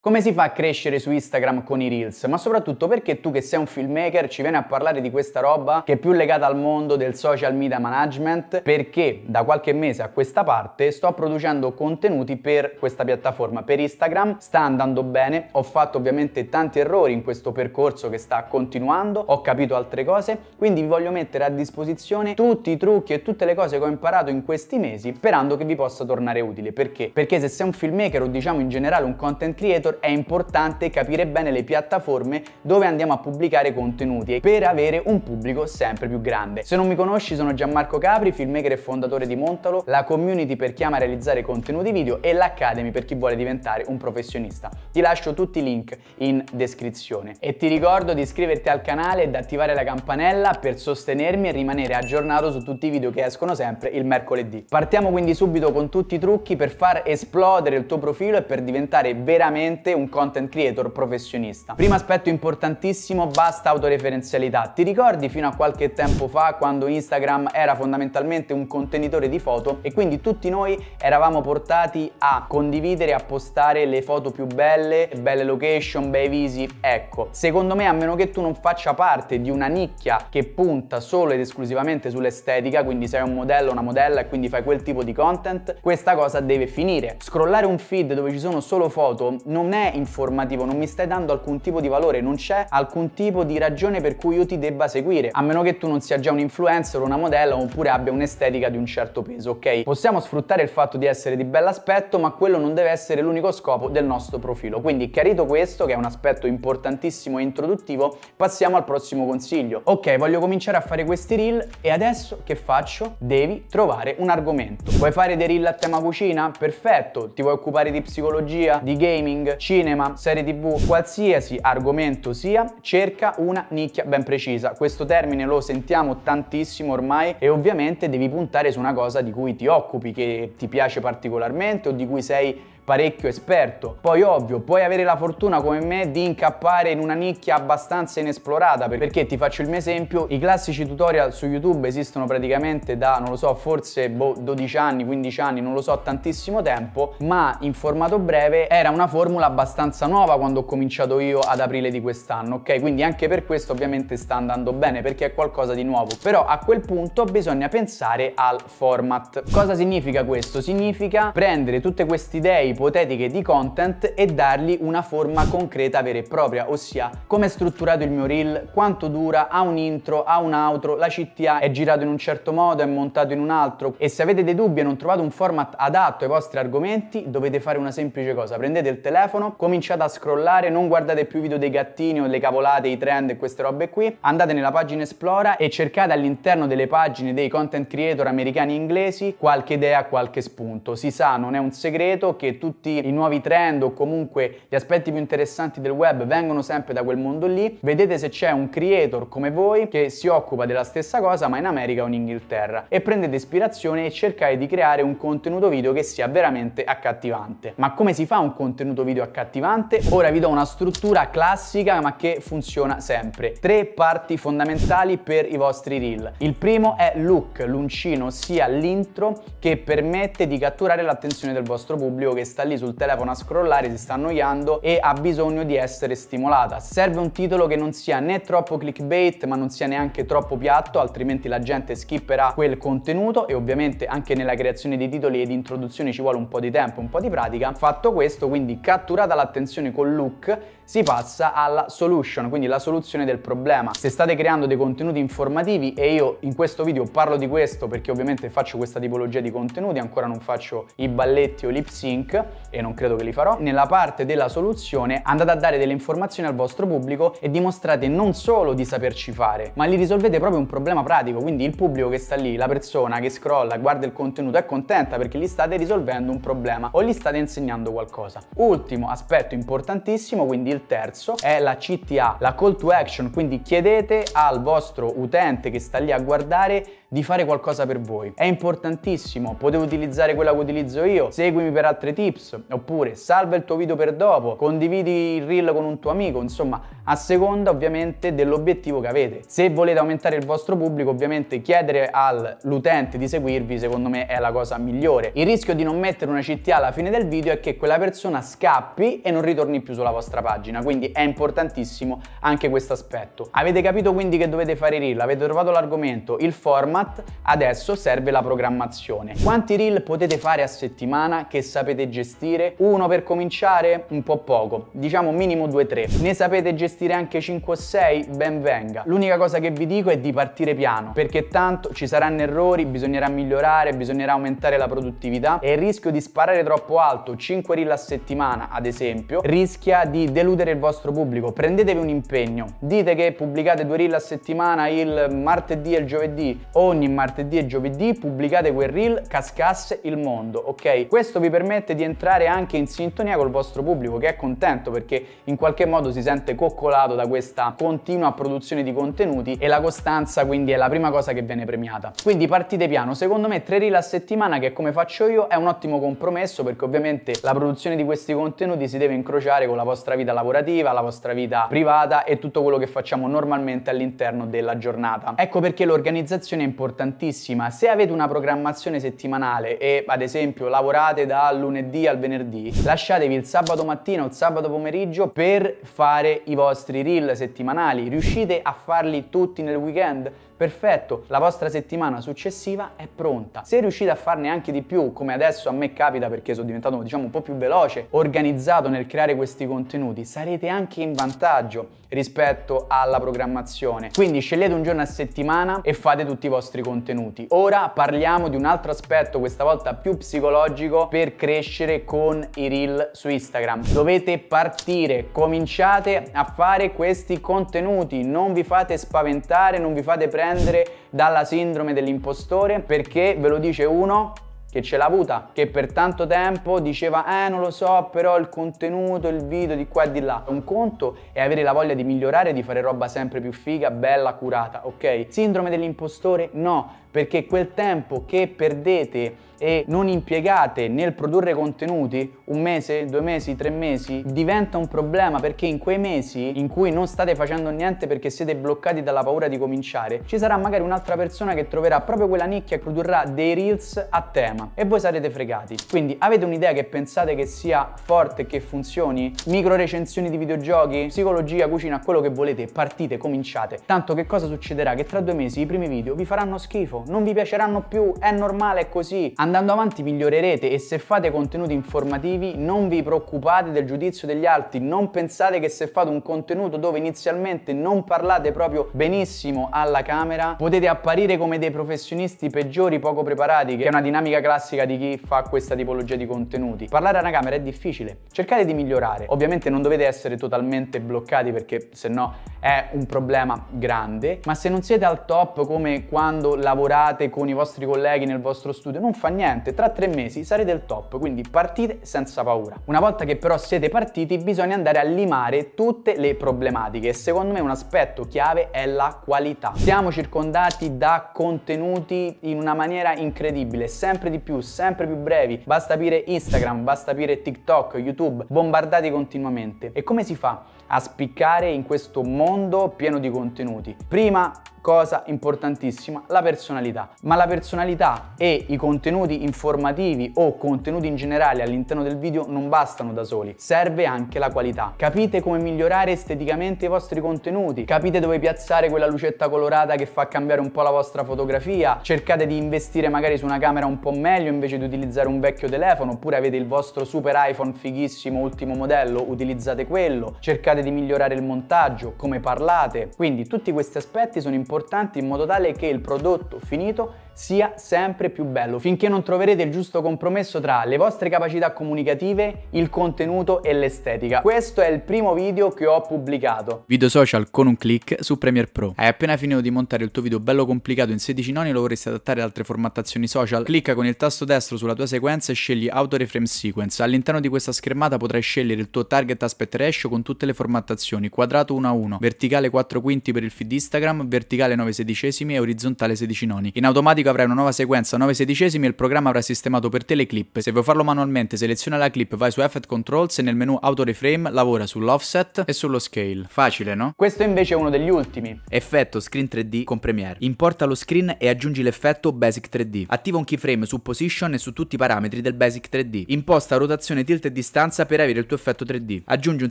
Come si fa a crescere su Instagram con i Reels? Ma soprattutto perché tu che sei un filmmaker ci vieni a parlare di questa roba che è più legata al mondo del social media management? Perché da qualche mese a questa parte sto producendo contenuti per questa piattaforma, per Instagram, sta andando bene, ho fatto ovviamente tanti errori in questo percorso che sta continuando, ho capito altre cose, quindi vi voglio mettere a disposizione tutti i trucchi e tutte le cose che ho imparato in questi mesi sperando che vi possa tornare utile. Perché? Perché se sei un filmmaker o diciamo in generale un content creator creator è importante capire bene le piattaforme dove andiamo a pubblicare contenuti per avere un pubblico sempre più grande. Se non mi conosci sono Gianmarco Capri, filmmaker e fondatore di Montalo, la community per chi ama realizzare contenuti video e l'Academy per chi vuole diventare un professionista. Ti lascio tutti i link in descrizione. E ti ricordo di iscriverti al canale e di attivare la campanella per sostenermi e rimanere aggiornato su tutti i video che escono sempre il mercoledì. Partiamo quindi subito con tutti i trucchi per far esplodere il tuo profilo e per diventare veramente veramente un content creator professionista. Primo aspetto importantissimo, basta autoreferenzialità. Ti ricordi fino a qualche tempo fa quando Instagram era fondamentalmente un contenitore di foto e quindi tutti noi eravamo portati a condividere, a postare le foto più belle, belle location, bei visi. Ecco, secondo me a meno che tu non faccia parte di una nicchia che punta solo ed esclusivamente sull'estetica, quindi sei un modello, una modella e quindi fai quel tipo di content, questa cosa deve finire. Scrollare un feed dove ci sono solo foto non non è informativo, non mi stai dando alcun tipo di valore, non c'è alcun tipo di ragione per cui io ti debba seguire, a meno che tu non sia già un influencer, una modella oppure abbia un'estetica di un certo peso, ok? Possiamo sfruttare il fatto di essere di bell'aspetto, ma quello non deve essere l'unico scopo del nostro profilo. Quindi chiarito questo, che è un aspetto importantissimo e introduttivo, passiamo al prossimo consiglio. Ok, voglio cominciare a fare questi reel e adesso che faccio? Devi trovare un argomento. Vuoi fare dei reel a tema cucina? Perfetto, ti vuoi occupare di psicologia, di gaming, cinema, serie tv, qualsiasi argomento sia, cerca una nicchia ben precisa. Questo termine lo sentiamo tantissimo ormai e ovviamente devi puntare su una cosa di cui ti occupi, che ti piace particolarmente o di cui sei parecchio esperto. Poi ovvio, puoi avere la fortuna come me di incappare in una nicchia abbastanza inesplorata, perché ti faccio il mio esempio, i classici tutorial su YouTube esistono praticamente da, non lo so, forse boh, 12 anni, 15 anni, non lo so, tantissimo tempo, ma in formato breve era una formula abbastanza nuova quando ho cominciato io ad aprile di quest'anno, ok? Quindi anche per questo ovviamente sta andando bene, perché è qualcosa di nuovo. Però a quel punto bisogna pensare al format. Cosa significa questo? Significa prendere tutte queste idee ipotetiche di content e dargli una forma concreta vera e propria, ossia come è strutturato il mio reel, quanto dura, ha un intro, ha un outro, la CTA è girato in un certo modo, è montato in un altro e se avete dei dubbi e non trovate un format adatto ai vostri argomenti dovete fare una semplice cosa, prendete il telefono, cominciate a scrollare, non guardate più i video dei gattini o le cavolate, i trend e queste robe qui, andate nella pagina Esplora e cercate all'interno delle pagine dei content creator americani e inglesi qualche idea, qualche spunto. Si sa, non è un segreto che tu tutti i nuovi trend o comunque gli aspetti più interessanti del web vengono sempre da quel mondo lì. Vedete se c'è un creator come voi che si occupa della stessa cosa ma in America o in Inghilterra e prendete ispirazione e cercate di creare un contenuto video che sia veramente accattivante. Ma come si fa un contenuto video accattivante? Ora vi do una struttura classica ma che funziona sempre. Tre parti fondamentali per i vostri reel. Il primo è look, l'uncino, ossia l'intro che permette di catturare l'attenzione del vostro pubblico che sta lì sul telefono a scrollare, si sta annoiando e ha bisogno di essere stimolata. Serve un titolo che non sia né troppo clickbait ma non sia neanche troppo piatto, altrimenti la gente skipperà quel contenuto e ovviamente anche nella creazione di titoli e di introduzioni ci vuole un po' di tempo, un po' di pratica. Fatto questo, quindi catturata l'attenzione col look, si passa alla solution, quindi la soluzione del problema. Se state creando dei contenuti informativi e io in questo video parlo di questo perché ovviamente faccio questa tipologia di contenuti, ancora non faccio i balletti o lip sync e non credo che li farò, nella parte della soluzione andate a dare delle informazioni al vostro pubblico e dimostrate non solo di saperci fare, ma li risolvete proprio un problema pratico, quindi il pubblico che sta lì, la persona che scrolla, guarda il contenuto, è contenta perché gli state risolvendo un problema o gli state insegnando qualcosa. Ultimo aspetto importantissimo, quindi il il terzo è la CTA, la call to action, quindi chiedete al vostro utente che sta lì a guardare di fare qualcosa per voi. È importantissimo, potete utilizzare quella che utilizzo io, seguimi per altre tips, oppure salva il tuo video per dopo, condividi il reel con un tuo amico, insomma, a seconda ovviamente dell'obiettivo che avete. Se volete aumentare il vostro pubblico, ovviamente chiedere all'utente di seguirvi, secondo me è la cosa migliore. Il rischio di non mettere una CTA alla fine del video è che quella persona scappi e non ritorni più sulla vostra pagina pagina, quindi è importantissimo anche questo aspetto. Avete capito quindi che dovete fare i reel, avete trovato l'argomento, il format, adesso serve la programmazione. Quanti reel potete fare a settimana che sapete gestire? Uno per cominciare? Un po' poco, diciamo minimo 2-3. Ne sapete gestire anche 5 o 6? Ben venga. L'unica cosa che vi dico è di partire piano, perché tanto ci saranno errori, bisognerà migliorare, bisognerà aumentare la produttività e il rischio di sparare troppo alto, 5 reel a settimana ad esempio, rischia di deludere includere il vostro pubblico, prendetevi un impegno, dite che pubblicate due reel a settimana il martedì e il giovedì, ogni martedì e giovedì pubblicate quel reel cascasse il mondo, ok? Questo vi permette di entrare anche in sintonia col vostro pubblico che è contento perché in qualche modo si sente coccolato da questa continua produzione di contenuti e la costanza quindi è la prima cosa che viene premiata. Quindi partite piano, secondo me tre reel a settimana che è come faccio io è un ottimo compromesso perché ovviamente la produzione di questi contenuti si deve incrociare con la vostra vita lavorativa lavorativa, la vostra vita privata e tutto quello che facciamo normalmente all'interno della giornata. Ecco perché l'organizzazione è importantissima. Se avete una programmazione settimanale e ad esempio lavorate dal lunedì al venerdì, lasciatevi il sabato mattina o il sabato pomeriggio per fare i vostri reel settimanali. Riuscite a farli tutti nel weekend? perfetto, la vostra settimana successiva è pronta. Se riuscite a farne anche di più, come adesso a me capita perché sono diventato diciamo un po' più veloce, organizzato nel creare questi contenuti, sarete anche in vantaggio rispetto alla programmazione. Quindi scegliete un giorno a settimana e fate tutti i vostri contenuti. Ora parliamo di un altro aspetto, questa volta più psicologico, per crescere con i reel su Instagram. Dovete partire, cominciate a fare questi contenuti, non vi fate spaventare, non vi fate prendere dalla sindrome dell'impostore perché ve lo dice uno che ce l'ha avuta, che per tanto tempo diceva eh non lo so però il contenuto, il video di qua e di là. Un conto è avere la voglia di migliorare, di fare roba sempre più figa, bella, curata, ok? Sindrome dell'impostore? No, perché quel tempo che perdete e non impiegate nel produrre contenuti, un mese, due mesi, tre mesi, diventa un problema perché in quei mesi in cui non state facendo niente perché siete bloccati dalla paura di cominciare, ci sarà magari un'altra persona che troverà proprio quella nicchia e produrrà dei reels a tema e voi sarete fregati. Quindi avete un'idea che pensate che sia forte e che funzioni? Micro recensioni di videogiochi, psicologia, cucina, quello che volete, partite, cominciate. Tanto che cosa succederà? Che tra due mesi i primi video vi faranno schifo tanto, non vi piaceranno più, è normale, è così. Andando avanti migliorerete e se fate contenuti informativi non vi preoccupate del giudizio degli altri, non pensate che se fate un contenuto dove inizialmente non parlate proprio benissimo alla camera, potete apparire come dei professionisti peggiori, poco preparati, che è una dinamica classica di chi fa questa tipologia di contenuti. Parlare alla camera è difficile, cercate di migliorare. Ovviamente non dovete essere totalmente bloccati perché se no è un problema grande, ma se non siete al top come quando lavorate lavorate con i vostri colleghi nel vostro studio, non fa niente, tra tre mesi sarete il top, quindi partite senza paura. Una volta che però siete partiti bisogna andare a limare tutte le problematiche e secondo me un aspetto chiave è la qualità. Siamo circondati da contenuti in una maniera incredibile, sempre di più, sempre più brevi, basta aprire Instagram, basta aprire TikTok, YouTube, bombardati continuamente. E come si fa a spiccare in questo mondo pieno di contenuti? Prima cosa importantissima, la personalità. Ma la personalità e i contenuti informativi o contenuti in generale all'interno del video non bastano da soli, serve anche la qualità. Capite come migliorare esteticamente i vostri contenuti, capite dove piazzare quella lucetta colorata che fa cambiare un po' la vostra fotografia, cercate di investire magari su una camera un po' meglio invece di utilizzare un vecchio telefono, oppure avete il vostro super iPhone fighissimo ultimo modello, utilizzate quello, cercate di migliorare il montaggio, come parlate. Quindi tutti questi aspetti sono importanti importanti in modo tale che il prodotto finito sia sempre più bello, finché non troverete il giusto compromesso tra le vostre capacità comunicative, il contenuto e l'estetica. Questo è il primo video che ho pubblicato. Video social con un click su Premiere Pro. Hai appena finito di montare il tuo video bello complicato in 16 noni e lo vorresti adattare ad altre formattazioni social? Clicca con il tasto destro sulla tua sequenza e scegli Auto Reframe Sequence. All'interno di questa schermata potrai scegliere il tuo target aspect ratio con tutte le formattazioni, quadrato 1 a 1, verticale 4 quinti per il feed Instagram, verticale 9 sedicesimi e orizzontale 16 noni. In automatico musica avrai una nuova sequenza 9 sedicesimi e il programma avrà sistemato per te le clip. Se vuoi farlo manualmente, seleziona la clip, vai su Effect Controls e nel menu Auto Reframe lavora sull'offset e sullo scale. Facile, no? Questo invece è uno degli ultimi. Effetto Screen 3D con Premiere. Importa lo screen e aggiungi l'effetto Basic 3D. Attiva un keyframe su Position e su tutti i parametri del Basic 3D. Imposta rotazione, tilt e distanza per avere il tuo effetto 3D. Aggiungi un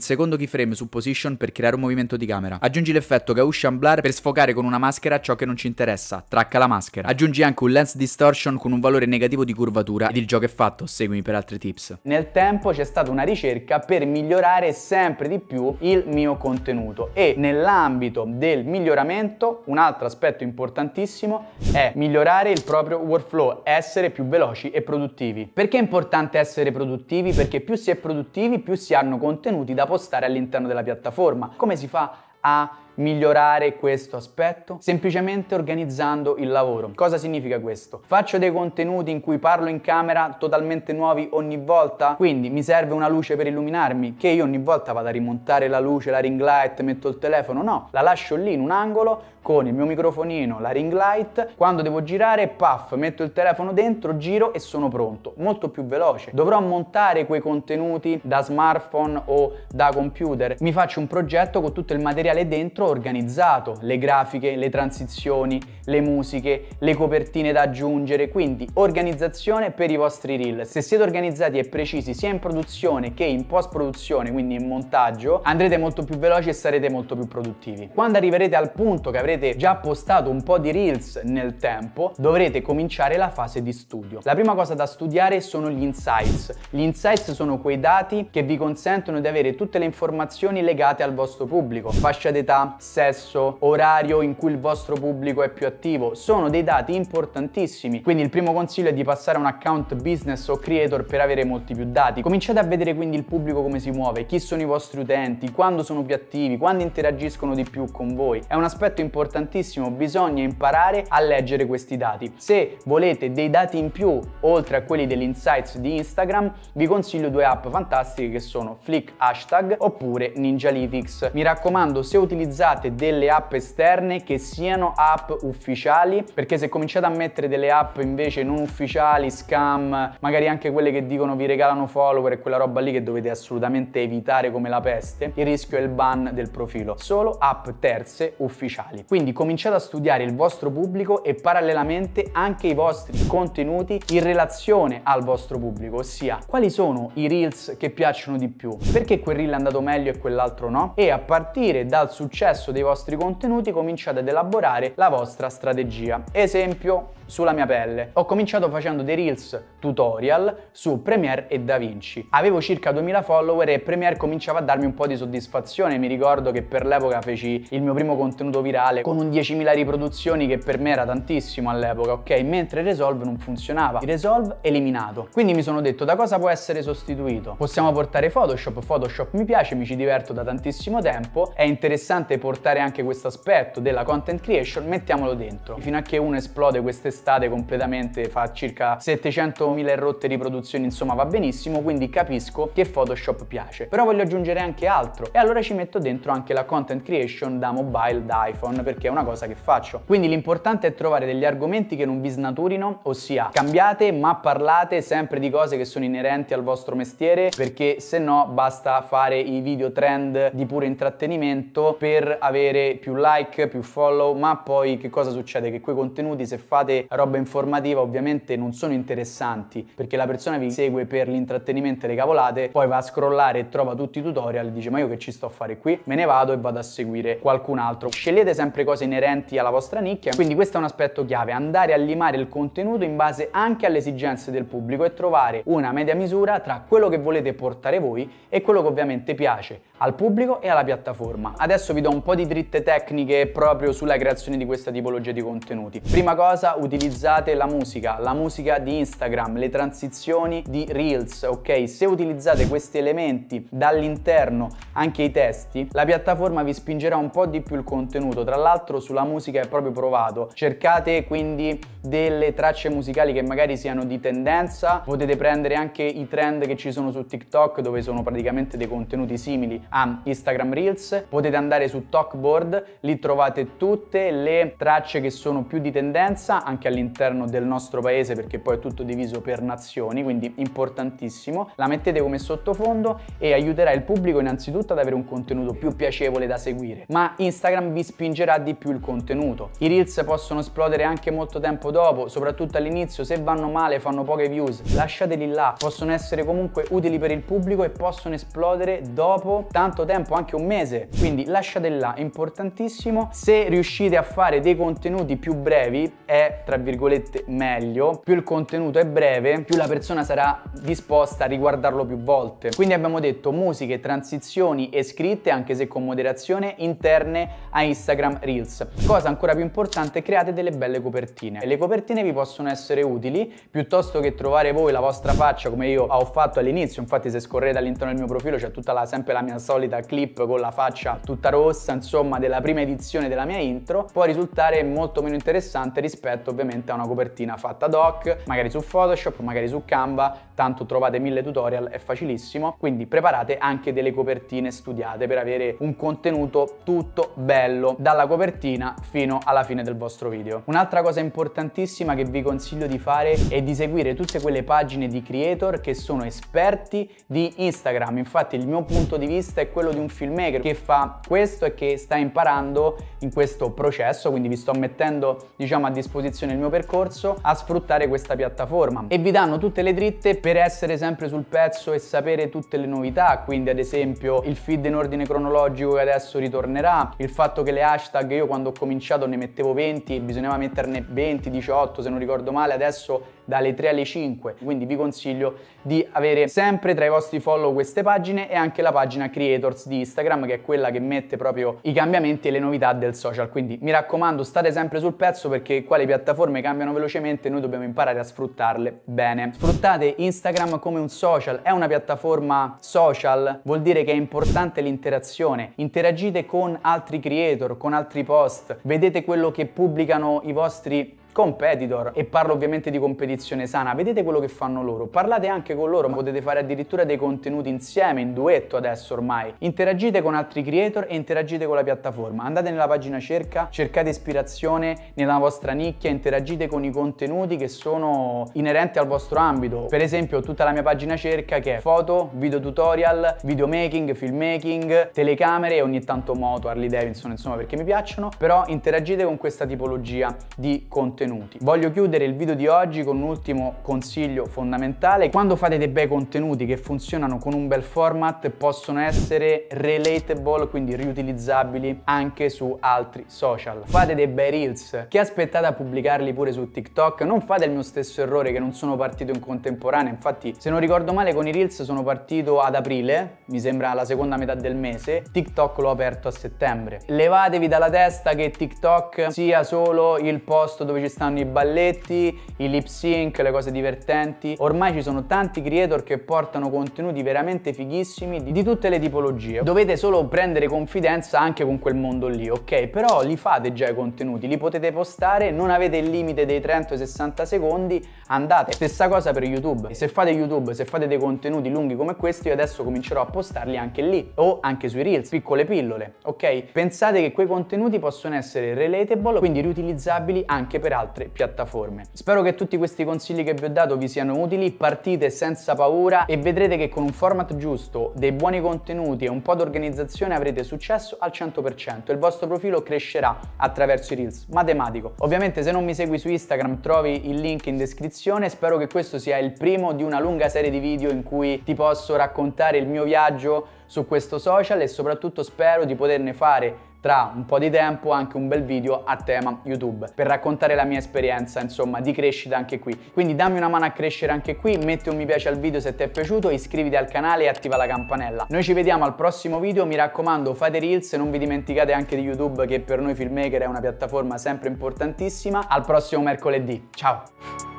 secondo keyframe su Position per creare un movimento di camera. Aggiungi l'effetto Gaussian Blur per sfocare con una maschera ciò che non ci interessa. Tracca la maschera. Aggiungi anche anche un lens distortion con un valore negativo di curvatura ed il gioco è fatto, seguimi per altri tips. Nel tempo c'è stata una ricerca per migliorare sempre di più il mio contenuto e nell'ambito del miglioramento un altro aspetto importantissimo è migliorare il proprio workflow, essere più veloci e produttivi. Perché è importante essere produttivi? Perché più si è produttivi più si hanno contenuti da postare all'interno della piattaforma. Come si fa a migliorare questo aspetto? Semplicemente organizzando il lavoro. Cosa significa questo? Faccio dei contenuti in cui parlo in camera totalmente nuovi ogni volta? Quindi mi serve una luce per illuminarmi, che io ogni volta vado a rimontare la luce, la ring light, metto il telefono? No, la lascio lì in un angolo con il mio microfonino, la ring light, quando devo girare, puff, metto il telefono dentro, giro e sono pronto, molto più veloce. Dovrò montare quei contenuti da smartphone o da computer. Mi faccio un progetto con tutto il materiale dentro organizzato, le grafiche, le transizioni, le musiche, le copertine da aggiungere, quindi organizzazione per i vostri reel. Se siete organizzati e precisi sia in produzione che in post produzione, quindi in montaggio, andrete molto più veloci e sarete molto più produttivi. Quando arriverete al punto che avrete avrete già postato un po' di reels nel tempo, dovrete cominciare la fase di studio. La prima cosa da studiare sono gli insights. Gli insights sono quei dati che vi consentono di avere tutte le informazioni legate al vostro pubblico, fascia d'età, sesso, orario in cui il vostro pubblico è più attivo. Sono dei dati importantissimi, quindi il primo consiglio è di passare a un account business o creator per avere molti più dati. Cominciate a vedere quindi il pubblico come si muove, chi sono i vostri utenti, quando sono più attivi, quando interagiscono di più con voi. È un aspetto importante importantissimo, bisogna imparare a leggere questi dati. Se volete dei dati in più, oltre a quelli dell'insights di Instagram, vi consiglio due app fantastiche che sono Flick Hashtag oppure Ninjalytics. Mi raccomando, se utilizzate delle app esterne, che siano app ufficiali, perché se cominciate a mettere delle app invece non ufficiali, scam, magari anche quelle che dicono vi regalano follower e quella roba lì che dovete assolutamente evitare come la peste, il rischio è il ban del profilo. Solo app terze ufficiali. Quindi cominciate a studiare il vostro pubblico e parallelamente anche i vostri contenuti in relazione al vostro pubblico, ossia quali sono i reels che piacciono di più, perché quel reel è andato meglio e quell'altro no e a partire dal successo dei vostri contenuti cominciate ad elaborare la vostra strategia. Esempio sulla mia pelle. Ho cominciato facendo dei reels tutorial su Premiere e DaVinci. Avevo circa 2000 follower e Premiere cominciava a darmi un po' di soddisfazione. Mi ricordo che per l'epoca feci il mio primo contenuto virale mondiale con un 10.000 riproduzioni che per me era tantissimo all'epoca, ok? Mentre Resolve non funzionava. Resolve eliminato. Quindi mi sono detto da cosa può essere sostituito? Possiamo portare Photoshop, Photoshop mi piace, mi ci diverto da tantissimo tempo, è interessante portare anche questo aspetto della content creation, mettiamolo dentro. Fino a che uno esplode quest'estate completamente, fa circa 700.000 rotte riproduzioni, insomma va benissimo, quindi capisco che Photoshop piace. Però voglio aggiungere anche altro e allora ci metto dentro anche la content creation da mobile, da iPhone, perché è una cosa che faccio. Quindi l'importante è trovare degli argomenti che non vi snaturino, ossia cambiate ma parlate sempre di cose che sono inerenti al vostro mestiere perché se no basta fare i video trend di puro intrattenimento per avere più like, più follow, ma poi che cosa succede? Che quei contenuti se fate roba informativa ovviamente non sono interessanti perché la persona vi segue per l'intrattenimento e le cavolate, poi va a scrollare e trova tutti i tutorial e dice ma io che ci sto a fare qui? Me ne vado e vado a seguire qualcun altro. Scegliete sempre sempre cose inerenti alla vostra nicchia, quindi questo è un aspetto chiave, andare a limare il contenuto in base anche alle esigenze del pubblico e trovare una media misura tra quello che volete portare voi e quello che ovviamente piace al pubblico e alla piattaforma. Adesso vi do un po' di dritte tecniche proprio sulla creazione di questa tipologia di contenuti. Prima cosa, utilizzate la musica, la musica di Instagram, le transizioni di Reels, ok? Se utilizzate questi elementi dall'interno, anche i testi, la piattaforma vi spingerà un po' di più il contenuto. Tra l'altro sulla musica è proprio provato. Cercate quindi delle tracce musicali che magari siano di tendenza, potete prendere anche i trend che ci sono su TikTok dove sono praticamente dei contenuti simili a Instagram Reels, potete andare su Talkboard, lì trovate tutte le tracce che sono più di tendenza anche all'interno del nostro paese perché poi è tutto diviso per nazioni, quindi importantissimo. La mettete come sottofondo e aiuterà il pubblico innanzitutto ad avere un contenuto più piacevole da seguire, ma Instagram vi spingerà di più il contenuto. I Reels possono esplodere anche molto tempo dopo, soprattutto all'inizio, se vanno male fanno poche views, lasciateli là, possono essere comunque utili per il pubblico e possono esplodere dopo tanto tempo, anche un mese. Quindi lasciate là, è importantissimo. Se riuscite a fare dei contenuti più brevi è, tra virgolette, meglio. Più il contenuto è breve, più la persona sarà disposta a riguardarlo più volte. Quindi abbiamo detto musiche, transizioni e scritte, anche se con moderazione, interne a Instagram Reels. Cosa ancora più importante, create delle belle copertine. E le copertine vi possono essere utili, piuttosto che trovare voi la vostra faccia come io ho fatto all'inizio, infatti se scorrete all'interno del mio profilo c'è tutta la, sempre la mia solita clip con la faccia tutta rossa, insomma, della prima edizione della mia intro, può risultare molto meno interessante rispetto ovviamente a una copertina fatta ad hoc, magari su Photoshop, magari su Canva, tanto trovate mille tutorial, è facilissimo, quindi preparate anche delle copertine studiate per avere un contenuto tutto bello, dalla copertina fino alla fine del vostro video. Un'altra cosa importantissima che vi consiglio di fare è di seguire tutte quelle pagine di creator che sono esperti di Instagram, infatti il mio punto di vista è quello di un filmmaker che fa questo e che sta imparando in questo processo, quindi vi sto mettendo diciamo a disposizione il mio percorso, a sfruttare questa piattaforma e vi danno tutte le dritte per essere sempre sul pezzo e sapere tutte le novità, quindi ad esempio il feed in ordine cronologico che adesso ritornerà, il fatto che le hashtag io quando ho cominciato ne mettevo 20, bisognava metterne 20, 18 se non ricordo male, adesso dalle 3 alle 5, quindi vi consiglio di avere sempre tra i vostri follow queste pagine e anche la pagina Create creators di Instagram che è quella che mette proprio i cambiamenti e le novità del social. Quindi mi raccomando, state sempre sul pezzo perché qua le piattaforme cambiano velocemente e noi dobbiamo imparare a sfruttarle bene. Sfruttate Instagram come un social, è una piattaforma social, vuol dire che è importante l'interazione. Interagite con altri creator, con altri post, vedete quello che pubblicano i vostri competitor e parlo ovviamente di competizione sana, vedete quello che fanno loro, parlate anche con loro, potete fare addirittura dei contenuti insieme, in duetto adesso ormai, interagite con altri creator e interagite con la piattaforma, andate nella pagina cerca, cercate ispirazione nella vostra nicchia, interagite con i contenuti che sono inerenti al vostro ambito, per esempio tutta la mia pagina cerca che è foto, video tutorial, videomaking, filmmaking, telecamere e ogni tanto moto, Harley Davidson insomma perché mi piacciono, però interagite con questa tipologia di contenuti contenuti. Voglio chiudere il video di oggi con un ultimo consiglio fondamentale. Quando fate dei bei contenuti che funzionano con un bel format possono essere relatable, quindi riutilizzabili anche su altri social. Fate dei bei reels, che aspettate a pubblicarli pure su TikTok? Non fate il mio stesso errore che non sono partito in contemporanea, infatti se non ricordo male con i reels sono partito ad aprile, mi sembra la seconda metà del mese, TikTok l'ho aperto a settembre. Levatevi dalla testa che TikTok sia solo il posto dove ci ci stanno i balletti, i lip sync, le cose divertenti. Ormai ci sono tanti creator che portano contenuti veramente fighissimi di, di tutte le tipologie. Dovete solo prendere confidenza anche con quel mondo lì, ok? Però li fate già i contenuti, li potete postare, non avete il limite dei 30-60 secondi, andate. Stessa cosa per YouTube. Se fate YouTube, se fate dei contenuti lunghi come questi, io adesso comincerò a postarli anche lì o anche sui Reels, piccole pillole, ok? Pensate che quei contenuti possono essere relatable, quindi riutilizzabili anche per altri altre piattaforme. Spero che tutti questi consigli che vi ho dato vi siano utili, partite senza paura e vedrete che con un format giusto, dei buoni contenuti e un po' di organizzazione avrete successo al 100% e il vostro profilo crescerà attraverso i Reels, matematico. Ovviamente se non mi segui su Instagram trovi il link in descrizione, spero che questo sia il primo di una lunga serie di video in cui ti posso raccontare il mio viaggio su questo social e soprattutto spero di poterne fare tra un po' di tempo anche un bel video a tema YouTube per raccontare la mia esperienza insomma di crescita anche qui. Quindi dammi una mano a crescere anche qui, metti un mi piace al video se ti è piaciuto, iscriviti al canale e attiva la campanella. Noi ci vediamo al prossimo video, mi raccomando fate reels, non vi dimenticate anche di YouTube che per noi filmmaker è una piattaforma sempre importantissima. Al prossimo mercoledì, ciao!